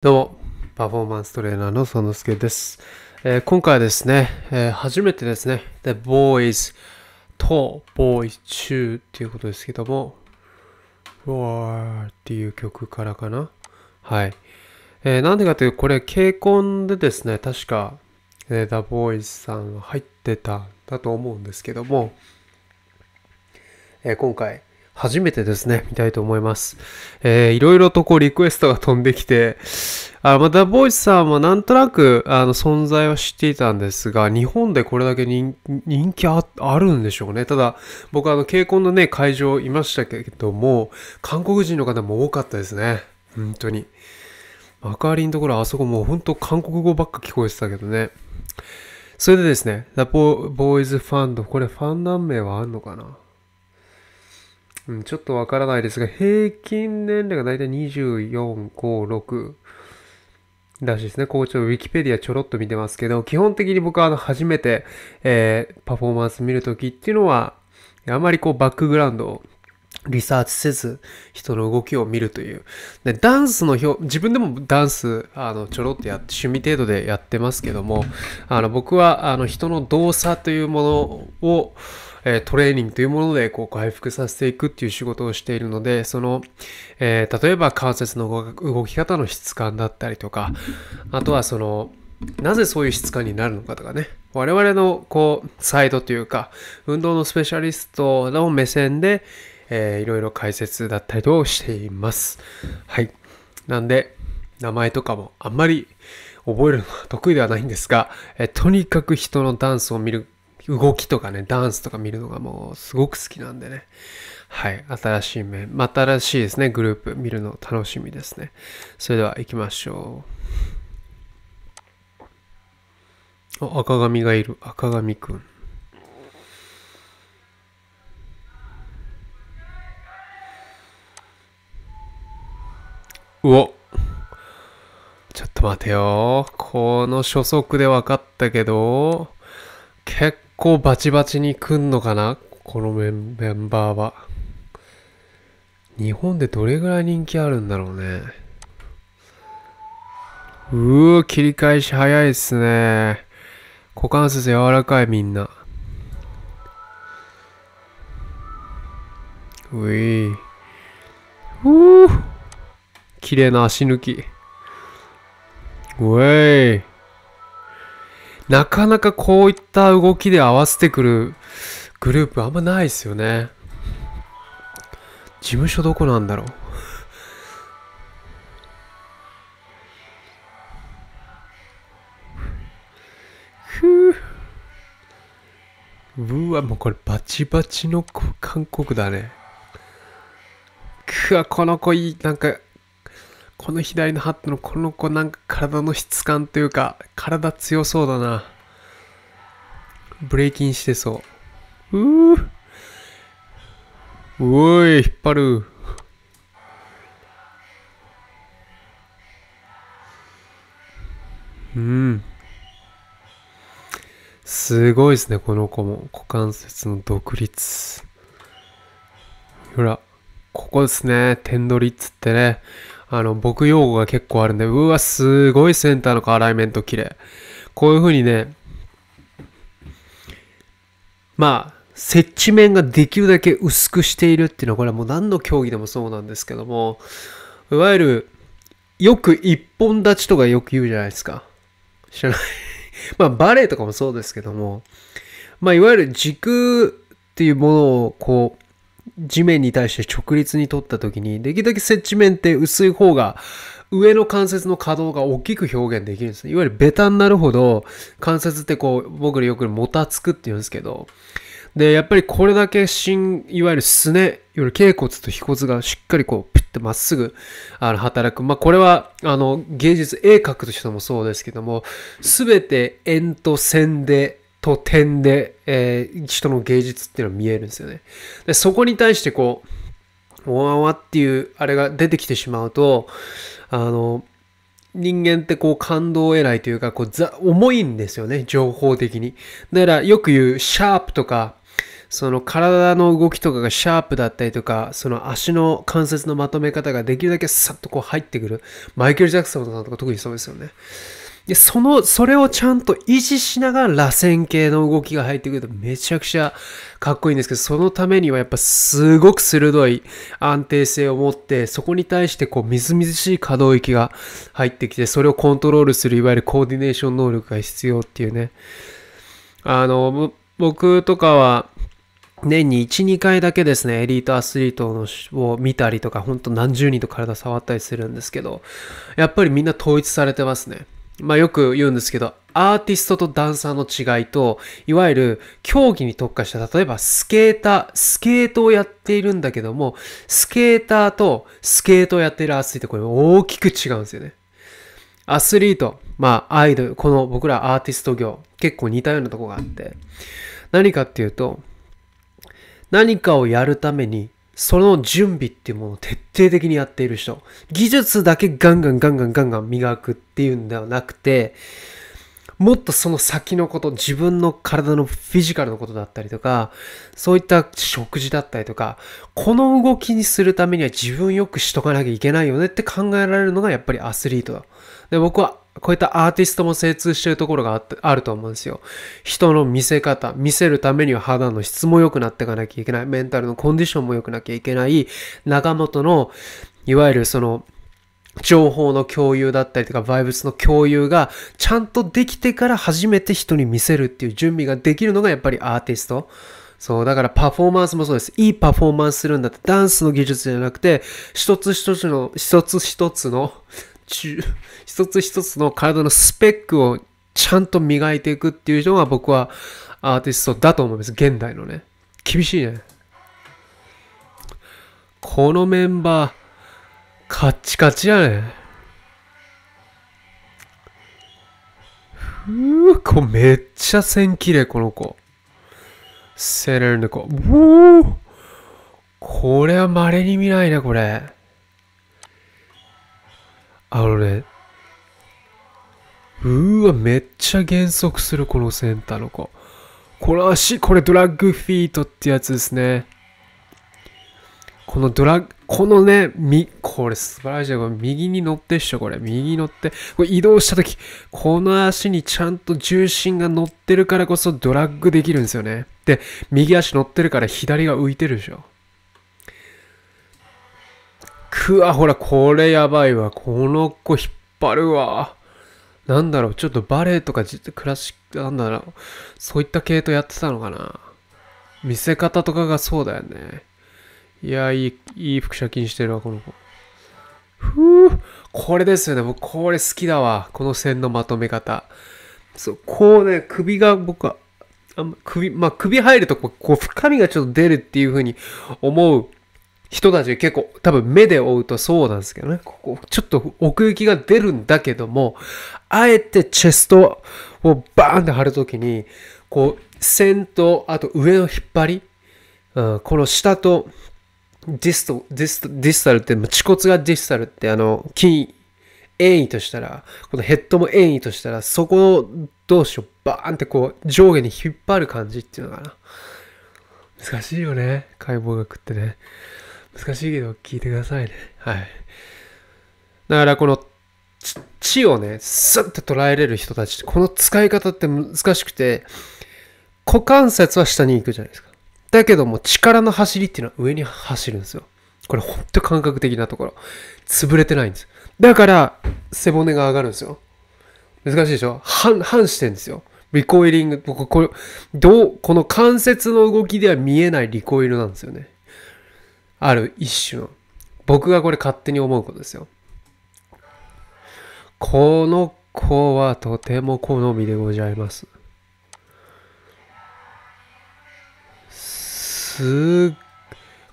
どうも、パフォーマンストレーナーのそのすけです、えー、今回はですね、えー、初めてですね、The Boys と Boys 中っていうことですけども、Roar っていう曲からかな。はい。えー、なんでかというと、これ、軽コでですね、確か、え The Boys さん入ってたんだと思うんですけども、え今回、初めてですね、見たいと思います。えー、いろいろとこうリクエストが飛んできて、あまた、ボイスさんはなんとなくあの存在は知っていたんですが、日本でこれだけ人気あるんでしょうね。ただ、僕あの、稽古のね、会場いましたけども、韓国人の方も多かったですね。本当に。幕張のところあそこもう本当韓国語ばっか聞こえてたけどね。それでですね、ラポー Boys f u これファン何名はあるのかなうん、ちょっとわからないですが、平均年齢がだいたい24、5、6らしいですね。校長、ウィキペディアちょろっと見てますけど、基本的に僕はあの初めて、えー、パフォーマンス見るときっていうのは、あまりこうバックグラウンドをリサーチせず人の動きを見るという。でダンスの表、自分でもダンスあのちょろっとやって趣味程度でやってますけども、あの僕はあの人の動作というものをえトレーニングというものでこう回復させていくっていう仕事をしているので、その、えー、例えば関節の動き方の質感だったりとか、あとはその、なぜそういう質感になるのかとかね、我々のこう、サイドというか、運動のスペシャリストの目線で、えー、いろいろ解説だったりとしています。はい。なんで、名前とかもあんまり覚えるのは得意ではないんですが、えとにかく人のダンスを見る動きとかね、ダンスとか見るのがもうすごく好きなんでね。はい。新しい面、ま新しいですね、グループ見るの楽しみですね。それでは行きましょう。あ、赤髪がいる。赤髪くん。うおちょっと待てよ。この初速で分かったけど、結構バチバチに来んのかなこのメンバーは。日本でどれぐらい人気あるんだろうね。うー、切り返し早いっすね。股関節柔らかいみんな。うい。うー。綺麗な足抜き。うえい。なかなかこういった動きで合わせてくるグループあんまないですよね。事務所どこなんだろう。ふうわ、もうこれバチバチの韓国だね。くわ、この子いい、なんかこの左のハットのこの子なんか体の質感というか、体強そうだな。ブレーキンしてそう。うぅ。おい、引っ張る。うん。すごいですね、この子も。股関節の独立。ほら、ここですね、点取りっつってね。あの、僕用語が結構あるんで、うわ、すごいセンターのアライメント綺麗。こういう風にね、まあ、接地面ができるだけ薄くしているっていうのは、これはもう何の競技でもそうなんですけども、いわゆる、よく一本立ちとかよく言うじゃないですか。知らない まあ、バレエとかもそうですけども、まあ、いわゆる軸っていうものをこう、地面に対して直立に取った時に、できるだけ接地面って薄い方が、上の関節の可動が大きく表現できるんですね。いわゆるベタになるほど、関節ってこう、僕らよくもたつくって言うんですけど、で、やっぱりこれだけ新、いわゆるすね、いわゆる脛骨と腓骨がしっかりこう、ピッてまっすぐ、あの、働く。まあ、これは、あの、芸術、鋭角としてもそうですけども、すべて円と線で、と点で、えー、人の芸術っていうのは見えるんですよね。でそこに対してこう、わわわっていうあれが出てきてしまうと、あの、人間ってこう感動を得ないというか、こう、ざ、重いんですよね、情報的に。だからよく言う、シャープとか、その体の動きとかがシャープだったりとか、その足の関節のまとめ方ができるだけさっとこう入ってくる。マイケル・ジャクソンさんとか特にそうですよね。で、その、それをちゃんと維持しながら螺旋形の動きが入ってくるとめちゃくちゃかっこいいんですけど、そのためにはやっぱすごく鋭い安定性を持って、そこに対してこうみずみずしい可動域が入ってきて、それをコントロールするいわゆるコーディネーション能力が必要っていうね。あの、僕とかは、年に1、2回だけですね、エリートアスリートのを見たりとか、ほんと何十人と体触ったりするんですけど、やっぱりみんな統一されてますね。まあよく言うんですけど、アーティストとダンサーの違いと、いわゆる競技に特化した、例えばスケーター、スケートをやっているんだけども、スケーターとスケートをやっているアスリート、これ大きく違うんですよね。アスリート、まあアイドル、この僕らアーティスト業、結構似たようなとこがあって、何かっていうと、何かをやるためにその準備っていうものを徹底的にやっている人。技術だけガンガンガンガンガンガン磨くっていうんではなくて、もっとその先のこと、自分の体のフィジカルのことだったりとか、そういった食事だったりとか、この動きにするためには自分よくしとかなきゃいけないよねって考えられるのがやっぱりアスリートだ。で僕はこういったアーティストも精通してるところがあると思うんですよ。人の見せ方、見せるためには肌の質も良くなっていかなきゃいけない。メンタルのコンディションも良くなきゃいけない。仲本の、いわゆるその、情報の共有だったりとか、バイブスの共有がちゃんとできてから初めて人に見せるっていう準備ができるのがやっぱりアーティスト。そう、だからパフォーマンスもそうです。いいパフォーマンスするんだって、ダンスの技術じゃなくて、一つ一つの、一つ一つの中、一つ一つの体のスペックをちゃんと磨いていくっていうのが僕はアーティストだと思います。現代のね。厳しいね。このメンバー、カッチカチやね。うーこめっちゃ線綺麗、この子。セレルの子。うおーこれは稀に見ないね、これ。あのね、うーわ、めっちゃ減速する、このセンターの子。この足、これドラッグフィートってやつですね。このドラッグ、このね、み、これ素晴らしい。これ右に乗ってっしょ、これ。右に乗って。これ移動したとき、この足にちゃんと重心が乗ってるからこそドラッグできるんですよね。で、右足乗ってるから左が浮いてるでしょ。くわ、ほら、これやばいわ。この子引っ張るわ。なんだろう、ちょっとバレエとかクラシック、なんだろう、そういった系統やってたのかな。見せ方とかがそうだよね。いや、いい、いい腹斜筋してるわ、この子。ふぅ、これですよね。僕、これ好きだわ。この線のまとめ方。そう、こうね、首が僕は、あ首、まあ、首入るとこう、こう、深みがちょっと出るっていう風に思う人たち結構多分目で追うとそうなんですけどね、ここちょっと奥行きが出るんだけども、あえてチェストをバーンって張るときに、こう、線と、あと上の引っ張り、うん、この下とディスト、ディスト、ディスタルって、恥骨がディスタルって、あの、筋、円位としたら、このヘッドも円位としたら、そこ同士をバーンってこう、上下に引っ張る感じっていうのかな。難しいよね、解剖学ってね。難しいけど聞いてくださいね。はい。だからこの地をね、スッて捉えれる人たち、この使い方って難しくて、股関節は下に行くじゃないですか。だけども力の走りっていうのは上に走るんですよ。これほんと感覚的なところ。潰れてないんです。だから、背骨が上がるんですよ。難しいでしょ反、反してんですよ。リコイリング、これ、どう、この関節の動きでは見えないリコイルなんですよね。ある一種の、僕がこれ勝手に思うことですよ。この子はとても好みでございます。す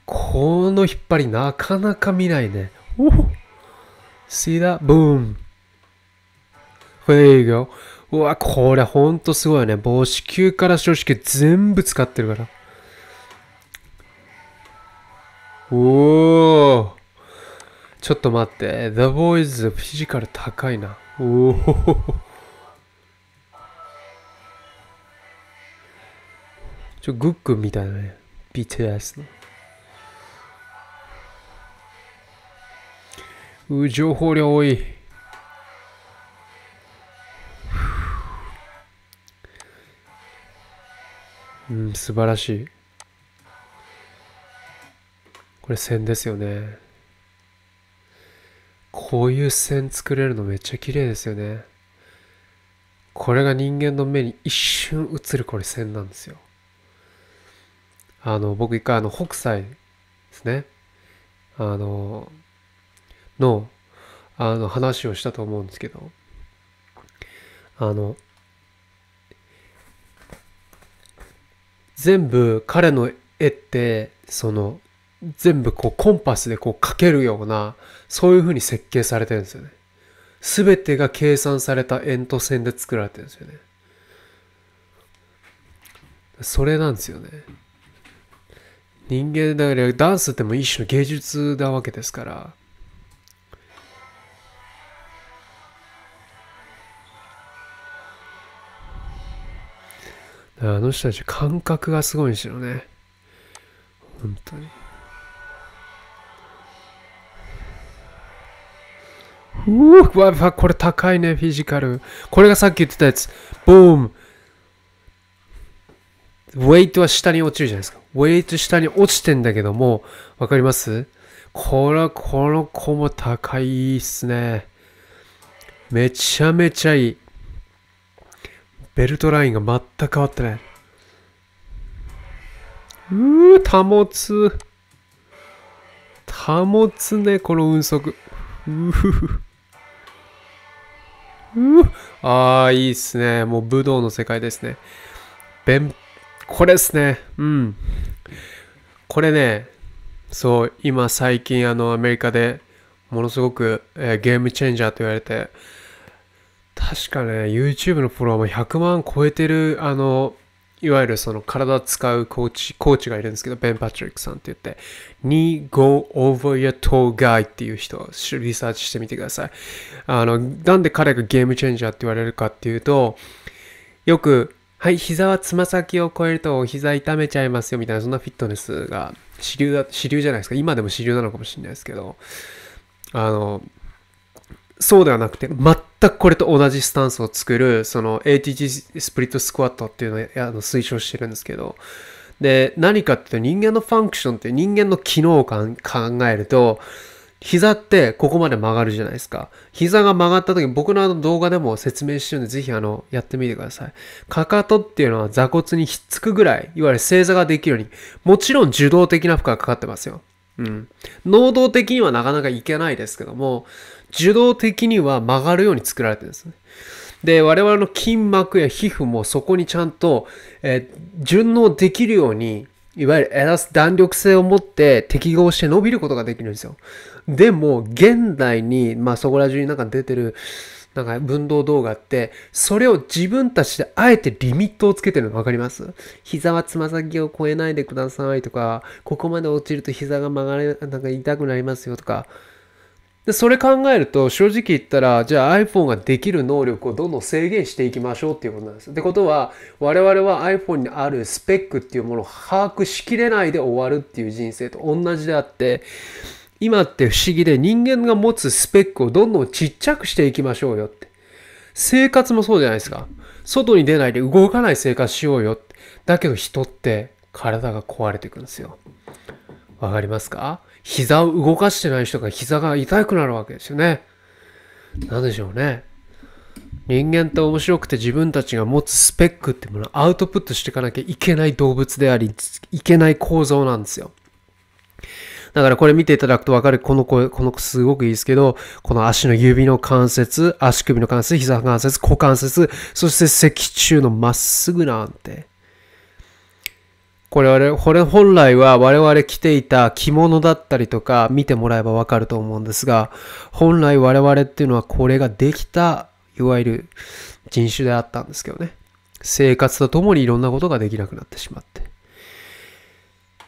この引っ張りなかなか見ないね。お h e ブ e ン。o u go. うわ、これほんとすごいよね。母子球から正子球全部使ってるから。おおちょっと待って。The Boys フィジカル高いな。おおちょ、グックみたいなね。BTS の。う情報量多い。うん、素晴らしい。これ線ですよね。こういう線作れるのめっちゃ綺麗ですよね。これが人間の目に一瞬映るこれ線なんですよ。あの、僕一回あの、北斎ですね。あの、の、あの話をしたと思うんですけど、あの、全部彼の絵って、その全部こうコンパスでこう書けるような、そういう風に設計されてるんですよね。すべてが計算された円と線で作られてるんですよね。それなんですよね。人間だからダンスっても一種の芸術なわけですから。あの人たち感覚がすごいんですよね。本当に。うわ、これ高いね、フィジカル。これがさっき言ってたやつ。ボーム。ウェイトは下に落ちるじゃないですか。ウェイト下に落ちてんだけども、わかりますこれは、この子も高いっすね。めちゃめちゃいい。ベルトラインが全く変わってない。うー、保つ。保つね、この運速。うふふ。うああ、いいっすね。もう武道の世界ですね。べん、これっすね。うん。これね、そう、今最近あのアメリカでものすごく、えー、ゲームチェンジャーと言われて、確かね、YouTube のフォロワーも100万超えてるあのいわゆるその体使うコーチ、コーチがいるんですけど、ベン・パトリックさんって言って、に go over your toe guy っていう人をリサーチしてみてください。あの、なんで彼がゲームチェンジャーって言われるかっていうと、よく、はい、膝はつま先を越えると膝痛めちゃいますよみたいな、そんなフィットネスが主流だ、主流じゃないですか。今でも主流なのかもしれないですけど、あの、そうではなくて、全全くこれと同じスタンスを作る、その ATG スプリットスクワットっていうのをあの推奨してるんですけど、で、何かっていうと人間のファンクションって人間の機能を考えると、膝ってここまで曲がるじゃないですか。膝が曲がった時、僕のあの動画でも説明してるんで、ぜひあの、やってみてください。かかとっていうのは座骨にひっつくぐらい、いわゆる正座ができるように、もちろん受動的な負荷がかかってますよ。うん。能動的にはなかなかいけないですけども、受動的には曲がるように作られてるんですね。で、我々の筋膜や皮膚もそこにちゃんと、えー、順応できるように、いわゆるエラス弾力性を持って適合して伸びることができるんですよ。でも、現代に、まあそこら中になんか出てる、なんか運動動画って、それを自分たちであえてリミットをつけてるの分かります膝はつま先を越えないでくださいとか、ここまで落ちると膝が曲がれ、なんか痛くなりますよとか。で、それ考えると、正直言ったら、じゃあ iPhone ができる能力をどんどん制限していきましょうっていうことなんです。ってことは、我々は iPhone にあるスペックっていうものを把握しきれないで終わるっていう人生と同じであって、今って不思議で人間が持つスペックをどんどんちっちゃくしていきましょうよって。生活もそうじゃないですか。外に出ないで動かない生活しようよって。だけど人って体が壊れていくんですよ。わかりますか膝を動かしてない人が膝が痛くなるわけですよね。なんでしょうね。人間って面白くて自分たちが持つスペックってものをアウトプットしていかなきゃいけない動物であり、いけない構造なんですよ。だからこれ見ていただくとわかる、この声、この子すごくいいですけど、この足の指の関節、足首の関節、膝関節、股関節、そして脊柱のまっすぐなんて。これ我これ本来は我々着ていた着物だったりとか見てもらえばわかると思うんですが、本来我々っていうのはこれができた、いわゆる人種であったんですけどね。生活とともにいろんなことができなくなってしまって。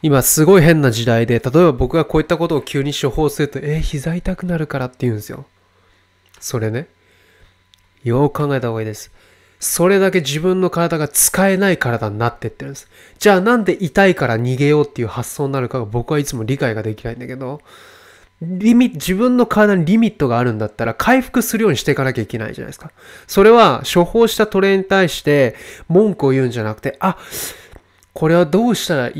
今すごい変な時代で、例えば僕がこういったことを急に処方すると、えー、膝痛くなるからって言うんですよ。それね。よく考えた方がいいです。それだけ自分の体が使えない体になってってるんです。じゃあなんで痛いから逃げようっていう発想になるかが僕はいつも理解ができないんだけど、リミ自分の体にリミットがあるんだったら回復するようにしていかなきゃいけないじゃないですか。それは処方したトレに対して文句を言うんじゃなくて、あ、これはどうしたら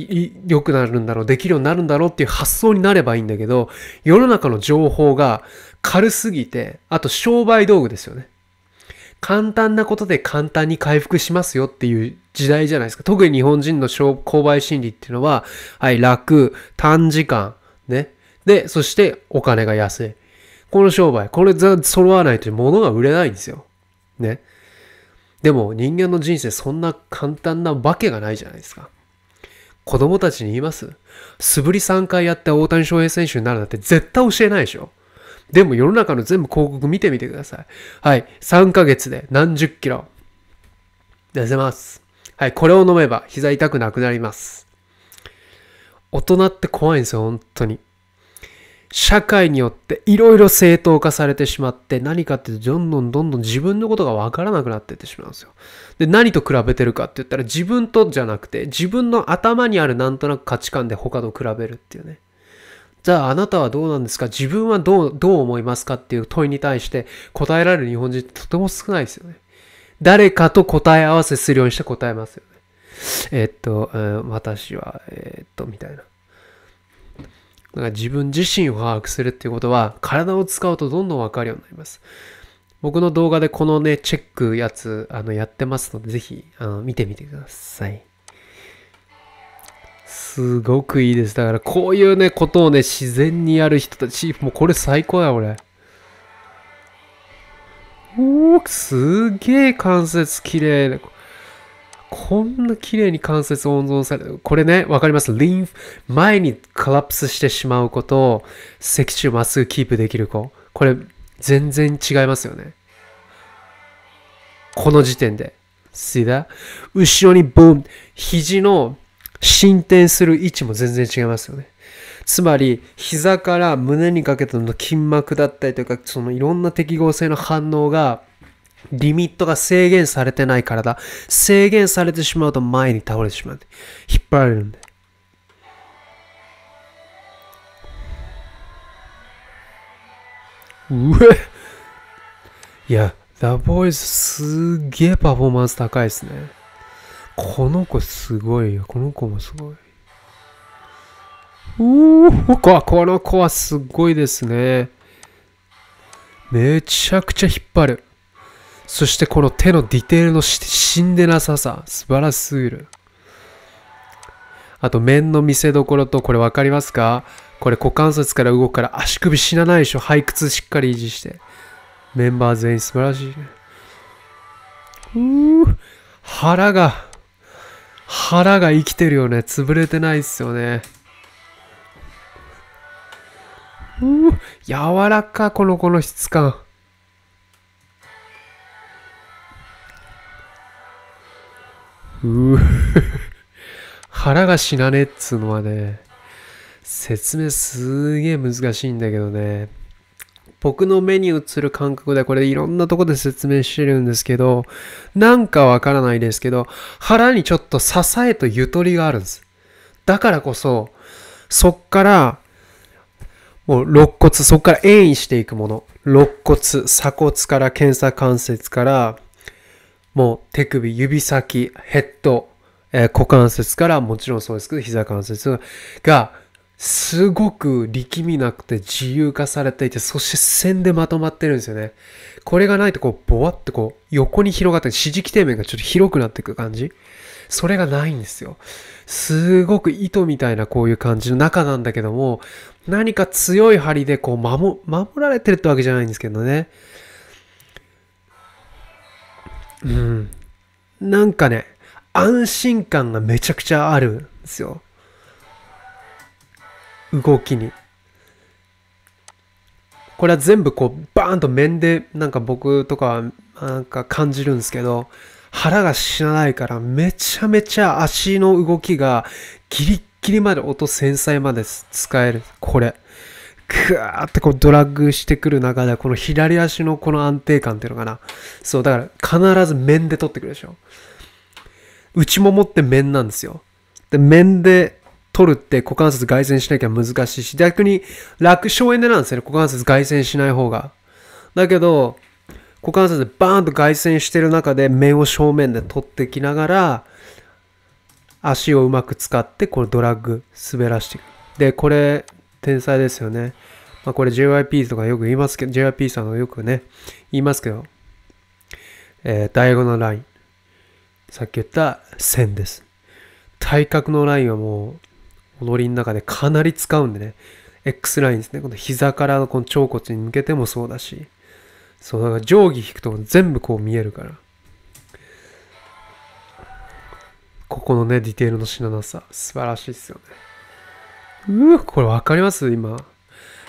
良くなるんだろう、できるようになるんだろうっていう発想になればいいんだけど、世の中の情報が軽すぎて、あと商売道具ですよね。簡単なことで簡単に回復しますよっていう時代じゃないですか。特に日本人の購買心理っていうのは、はい、楽、短時間、ね。で、そしてお金が安い。この商売、これ揃わないと物が売れないんですよ。ね。でも人間の人生そんな簡単なわけがないじゃないですか。子供たちに言います素振り3回やって大谷翔平選手になるなんて絶対教えないでしょ。でも世の中の全部広告見てみてください。はい。3ヶ月で何十キロ。出せます。はい。これを飲めば膝痛くなくなります。大人って怖いんですよ、本当に。社会によっていろいろ正当化されてしまって何かってどんどんどんどん自分のことがわからなくなってってしまうんですよ。で、何と比べてるかって言ったら自分とじゃなくて自分の頭にあるなんとなく価値観で他と比べるっていうね。じゃああなたはどうなんですか自分はどう、どう思いますかっていう問いに対して答えられる日本人ってとても少ないですよね。誰かと答え合わせするようにして答えますよね。えっと、うん、私は、えっと、みたいな。なんか自分自身を把握するっていうことは、体を使うとどんどんわかるようになります。僕の動画でこのね、チェックやつ、あの、やってますので、ぜひ、あの、見てみてください。すごくいいです。だから、こういうね、ことをね、自然にやる人たち、もうこれ最高や、俺。おー、すげえ関節綺麗。こんな綺麗に関節温存される。これね、わかりますリンフ、前にカラプスしてしまうことを、脊柱まっすぐキープできる子。これ、全然違いますよね。この時点で。See that? 後ろにボン肘の進展する位置も全然違いますよね。つまり、膝から胸にかけての筋膜だったりとか、そのいろんな適合性の反応が、リミットが制限されてない体。制限されてしまうと前に倒れてしまう。引っ張られるんで。うえいや、ザ・ボイスすげえパフォーマンス高いですね。この子すごいよ。この子もすごい。うおここの子はすごいですね。めちゃくちゃ引っ張る。そしてこの手のディテールの死んでなささ、素晴らしすぎる。あと、面の見せどころと、これわかりますかこれ股関節から動くから足首死なないでしょ背屈しっかり維持して。メンバー全員素晴らしい。うー腹が、腹が生きてるよね。潰れてないっすよね。うー柔らか、この子の質感。う 腹が死なねっつうのはね、説明すげえ難しいんだけどね。僕の目に映る感覚でこれいろんなとこで説明してるんですけど、なんかわからないですけど、腹にちょっと支えとゆとりがあるんです。だからこそ、そっから、もう肋骨、そっから遠移していくもの。肋骨、鎖骨から検査関節から、もう手首、指先、ヘッド、えー、股関節からもちろんそうですけど、膝関節がすごく力みなくて自由化されていて、そして線でまとまってるんですよね。これがないとこう、ぼわってこう、横に広がって、支持基底面がちょっと広くなっていく感じ。それがないんですよ。すごく糸みたいなこういう感じの中なんだけども、何か強い針でこう守、守られてるってわけじゃないんですけどね。うん、なんかね安心感がめちゃくちゃあるんですよ動きにこれは全部こうバーンと面でなんか僕とかなんか感じるんですけど腹が死なないからめちゃめちゃ足の動きがギリッギリまで音繊細まで使えるこれぐーってこうドラッグしてくる中で、この左足のこの安定感っていうのかな。そう、だから必ず面で取ってくるでしょ。内ももって面なんですよ。で、面で取るって股関節外旋しなきゃ難しいし、逆に楽省エネなんですよね。股関節外旋しない方が。だけど、股関節でバーンと外旋してる中で面を正面で取ってきながら、足をうまく使って、このドラッグ滑らしていく。で、これ、天才ですよね。まあ、これ JYP とかよく言いますけど、JYP さんがよくね、言いますけど、えー、第5のライン。さっき言った線です。体格のラインはもう、踊りの中でかなり使うんでね、X ラインですね。この膝からのこの腸骨に向けてもそうだし、そう、だから定規引くと全部こう見えるから。ここのね、ディテールのしななさ、素晴らしいっすよね。うわ、これわかります今。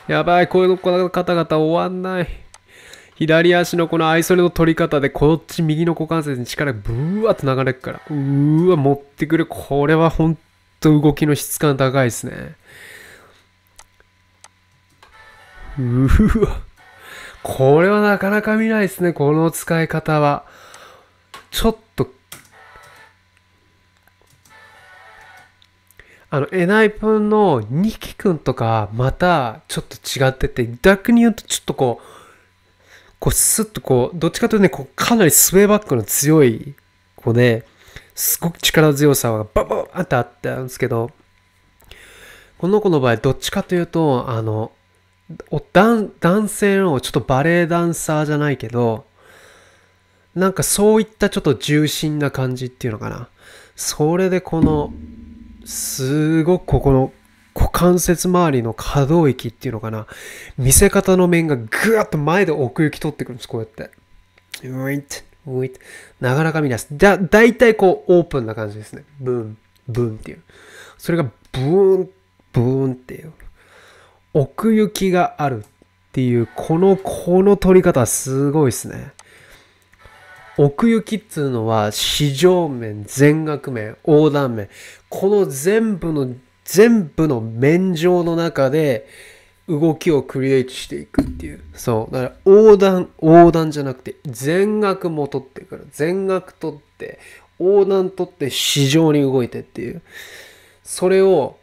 やばい、こういの方々終わんない。左足のこのアイソレの取り方で、こっち右の股関節に力がブワーっと流れるから。うーわ、持ってくる。これはほんと動きの質感高いですね。うわ。これはなかなか見ないですね、この使い方は。ちょっとあの、エナイプンのニキ君とか、また、ちょっと違ってて、逆に言うと、ちょっとこう、こう、スッとこう、どっちかというとね、こう、かなりスウェーバックの強い子で、すごく力強さがバンバンってあったんですけど、この子の場合、どっちかというと、あの、男性のちょっとバレエダンサーじゃないけど、なんかそういったちょっと重心な感じっていうのかな。それでこのすごくここの股関節周りの可動域っていうのかな。見せ方の面がぐーっと前で奥行き取ってくるんです、こうやって。ウィット、ウィット。なかなか見ないです。だ、だいたいこうオープンな感じですね。ブーン、ブーンっていう。それがブーン、ブーンっていう。奥行きがあるっていう、この、この取り方はすごいですね。奥行きっつうのは市場面全額面横断面この全部の全部の面上の中で動きをクリエイトしていくっていうそうだから横断横断じゃなくて全額も取ってから全額取って横断取って市場に動いてっていうそれを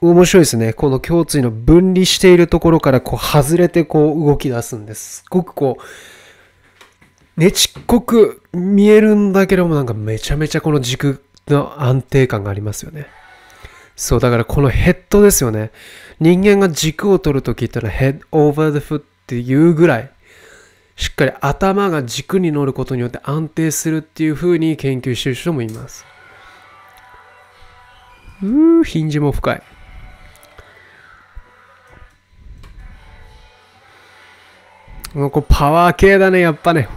面白いですねこの胸椎の分離しているところからこう外れてこう動き出すんですすごくこうねちっこく見えるんだけども、なんかめちゃめちゃこの軸の安定感がありますよね。そう、だからこのヘッドですよね。人間が軸を取るときってのはヘッドオーバーデフっていうぐらい、しっかり頭が軸に乗ることによって安定するっていうふうに研究してる人もいます。うー、ヒンジも深い。こうパワー系だね、やっぱね。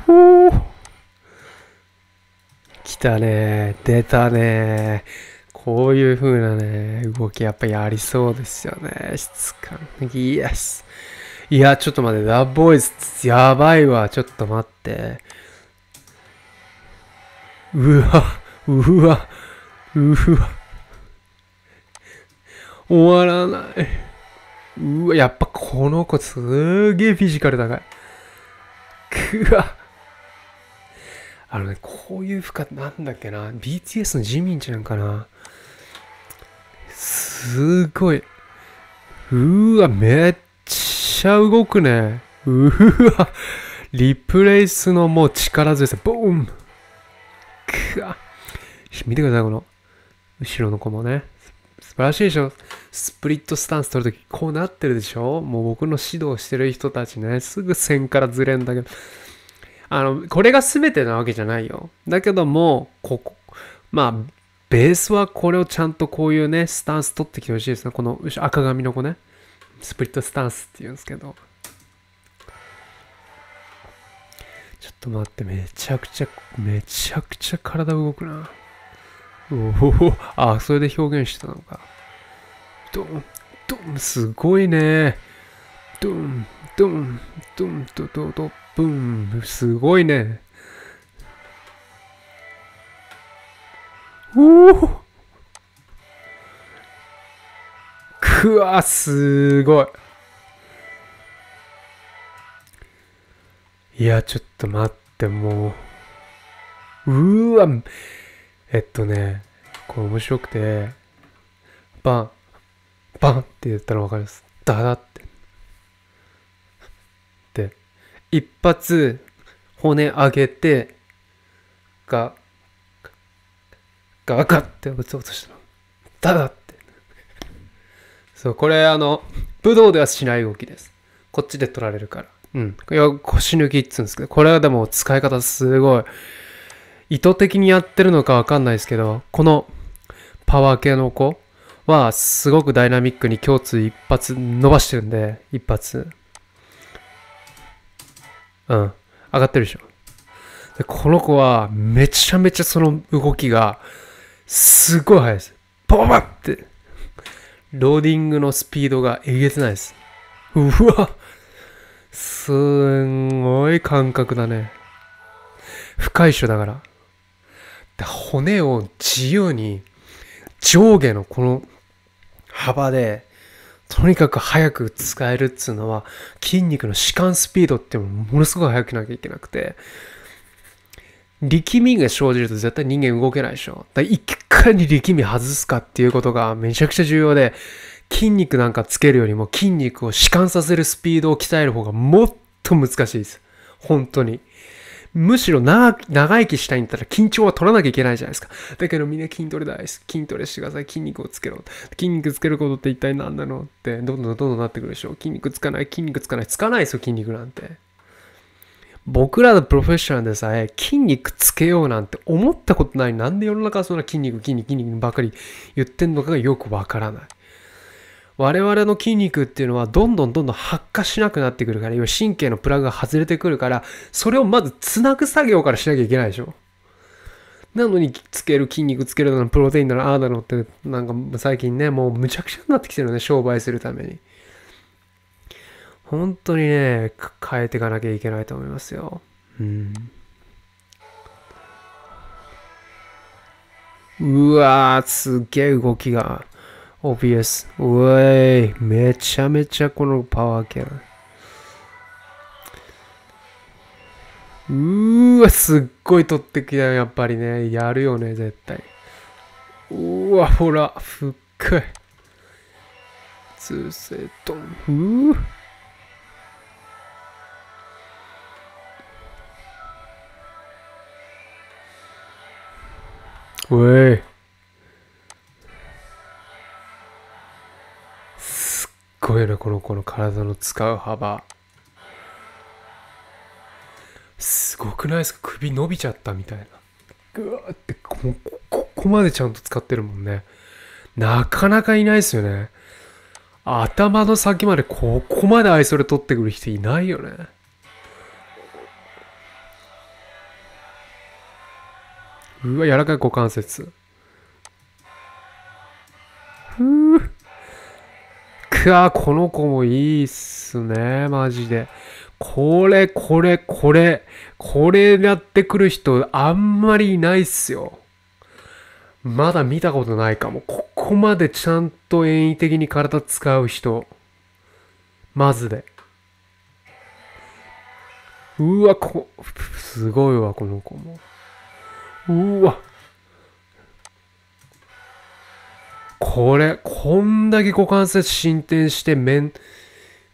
たね。出たね。こういう風なね、動きやっぱやりそうですよね。質感。イエス。いや、ちょっと待って。ダボーイズ、やばいわ。ちょっと待って。うわ、うわ、うわ。終わらない。うわ、やっぱこの子すーげえフィジカル高い。くわ。あのね、こういう負荷なんだっけな、BTS のジミンちゃんかな。すごい。うーわ、めっちゃ動くね。うーわ、リプレイスのもう力強さ、ボーンくわ。見てください、この、後ろの子もね。素晴らしいでしょスプリットスタンス取るときこうなってるでしょもう僕の指導してる人たちね、すぐ線からずれんだけど。あの、これが全てなわけじゃないよ。だけども、ここ、まあ、ベースはこれをちゃんとこういうね、スタンス取ってきてほしいですね。この赤髪の子ね。スプリットスタンスって言うんですけど。ちょっと待って、めちゃくちゃ、めちゃくちゃ体動くな。おお、あ、それで表現してたのか。ドン、ドン、すごいね。ドン、ドン、ドン、ドン、ドドプン。すごいね。おおくわ、すごい。いや、ちょっと待って、もう。うーわ、えっとね、これ面白くて、バン、バンって言ったらわかります。ダダって。一発骨上げて、が、ガガって打つ音したの。ダダって。そう、これあの、武道ではしない動きです。こっちで取られるから。うん。いや、腰抜きっつうんですけど、これはでも使い方すごい。意図的にやってるのかわかんないですけど、このパワー系の子はすごくダイナミックに胸椎一発伸ばしてるんで、一発。うん。上がってるでしょ。でこの子は、めちゃめちゃその動きが、すごい速いです。ポンって。ローディングのスピードがえげつないです。うわすんごい感覚だね。深い人だから。で骨を自由に上下のこの幅でとにかく早く使えるっつうのは筋肉の弛緩スピードってものすごく速くなきゃいけなくて力みが生じると絶対人間動けないでしょ。だいかに力み外すかっていうことがめちゃくちゃ重要で筋肉なんかつけるよりも筋肉を弛緩させるスピードを鍛える方がもっと難しいです。本当に。むしろ長長生きしたいんだったら緊張は取らなきゃいけないじゃないですか。だけどみんな筋トレ大好き。筋トレしてください。筋肉をつけろ。筋肉つけることって一体何なのって、どんどんどんどんなってくるでしょ。筋肉つかない、筋肉つかない。つかないですよ、筋肉なんて。僕らのプロフェッショナルでさえ筋肉つけようなんて思ったことない。なんで世の中そんな筋肉、筋肉、筋肉ばかり言ってんのかがよくわからない。我々の筋肉っていうのはどんどんどんどん発火しなくなってくるから、神経のプラグが外れてくるから、それをまず繋ぐ作業からしなきゃいけないでしょ。なのにつける筋肉つけるのプロテインだのああだのってなんか最近ねもうむちゃくちゃになってきてるね商売するために本当にね変えていかなきゃいけないと思いますようんうわーすげえ動きがオービ i o u うえい、めちゃめちゃこのパワーキャラ。うーわ、すっごい取ってきたやっぱりね。やるよね、絶対。うわ、ほら、かい。通世と、うーい。この子の体の使う幅。すごくないですか首伸びちゃったみたいな。グワーって、こ、ここまでちゃんと使ってるもんね。なかなかいないですよね。頭の先までここまでアイソレ取ってくる人いないよね。うわ、柔らかい股関節。くわ、この子もいいっすね、マジで。これ、これ、これ、これやってくる人、あんまりいないっすよ。まだ見たことないかも。ここまでちゃんと演技的に体使う人。まずで。うわ、こ、すごいわ、この子も。うわ。これ、こんだけ股関節進展して面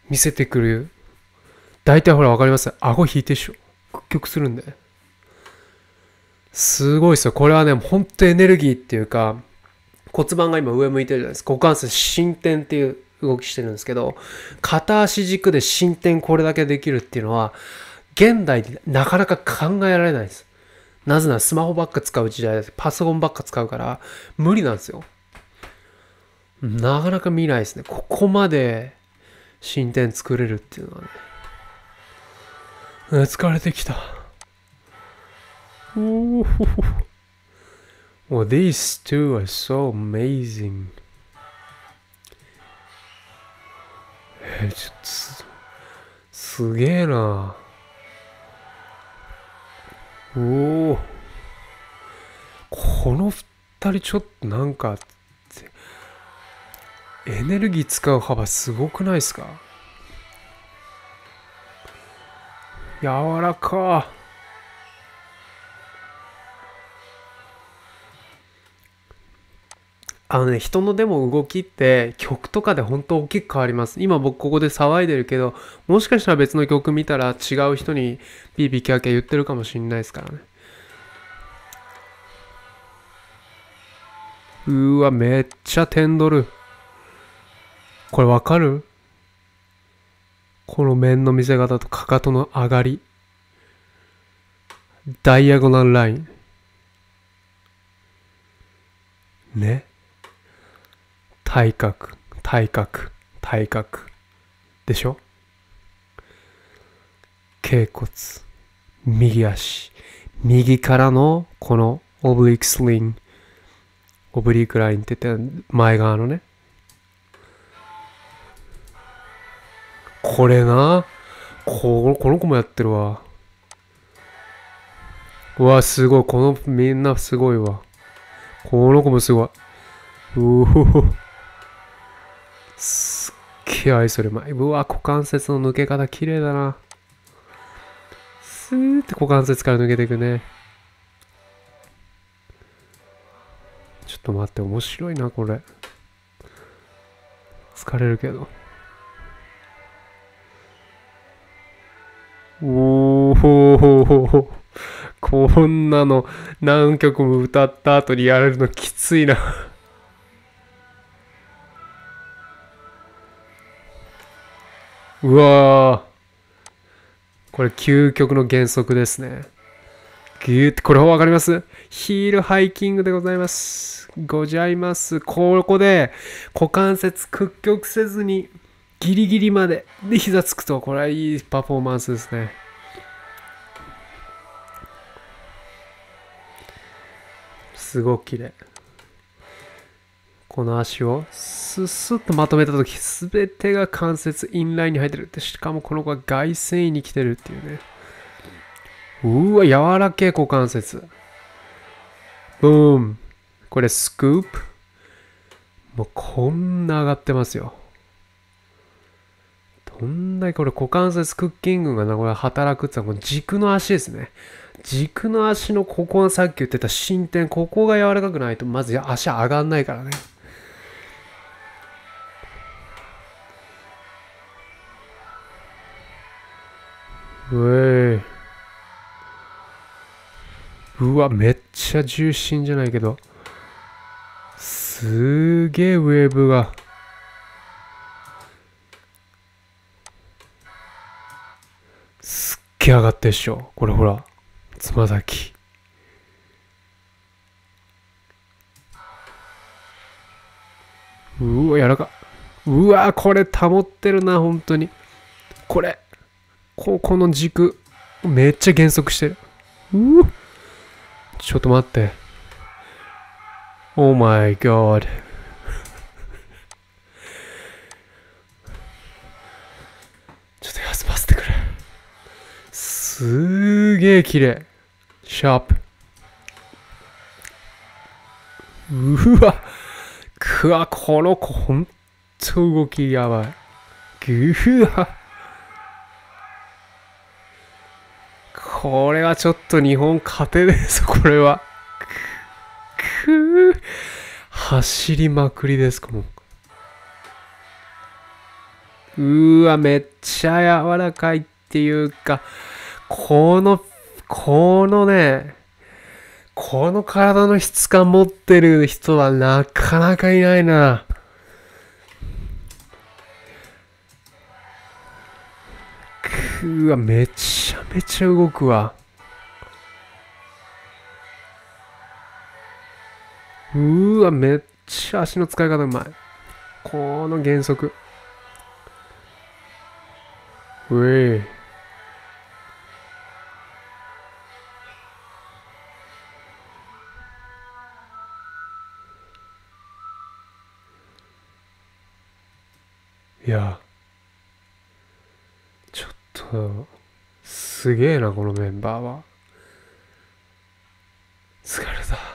見せてくる。大体ほら分かります顎引いてっしょ。屈曲するんで。すごいですよ。これはね、ほんとエネルギーっていうか、骨盤が今上向いてるじゃないですか。股関節進展っていう動きしてるんですけど、片足軸で進展これだけできるっていうのは、現代でなかなか考えられないです。なぜならスマホばっか使う時代です。パソコンばっか使うから、無理なんですよ。なかなか見ないですね。ここまで進展作れるっていうのはね。疲れてきた。おお。these two are so amazing. えちょっとす、すげえな。おお。この二人ちょっとなんかエネルギー使う幅すごくないですか柔らかあのね、人のでも動きって曲とかで本当大きく変わります。今僕ここで騒いでるけど、もしかしたら別の曲見たら違う人にピーピーキャーキャー言ってるかもしんないですからね。うわ、めっちゃ点取る。これわかるこの面の見せ方とかかとの上がり。ダイアゴナルライン。ね。体格、体格、体格。でしょ頸骨、右足、右からのこのオブリックスリン、オブリックラインって言って前側のね。これな。ここの子もやってるわ。うわ、すごい。この、みんなすごいわ。この子もすごい。うおすっげえ愛それまい。うわ、股関節の抜け方綺麗だな。スーって股関節から抜けていくね。ちょっと待って、面白いな、これ。疲れるけど。おー、こんなの何曲も歌った後にやれるのきついなうわこれ究極の原則ですね。ぎゅーって、これはわかりますヒールハイキングでございます。ございます。ここで股関節屈曲せずにギリギリまで。で、膝つくと、これはいいパフォーマンスですね。すごく綺麗。この足をスッスッとまとめた時全てが関節インラインに入ってるってしかもこの子は外繊位に来てるっていうねうわ柔らけえ股関節ブームこれスクープもうこんな上がってますよこんだけこれ股関節クッキングがな、これ働くってのはこの軸の足ですね。軸の足のここがさっき言ってた進展、ここが柔らかくないとまず足上がんないからね。うえうわ、めっちゃ重心じゃないけど。すげえウェーブが。き上がってっしょ。これほら、つま先。うわ、柔らか。うわ、これ保ってるな、本当に。これ。ここの軸。めっちゃ減速してる。うちょっと待って。オーマイガー d すげえ綺麗。シャープ。うわ。くわ、この子、ほんと動きやばい。ぐわ。これはちょっと日本勝てです、これは。く走りまくりです、このうーわ、めっちゃ柔らかいっていうか、この、このね、この体の質感持ってる人はなかなかいないな。うわ、めちゃめちゃ動くわ。うわ、めっちゃ足の使い方うまい。この減速。うえいや、ちょっと、すげえな、このメンバーは。疲れた。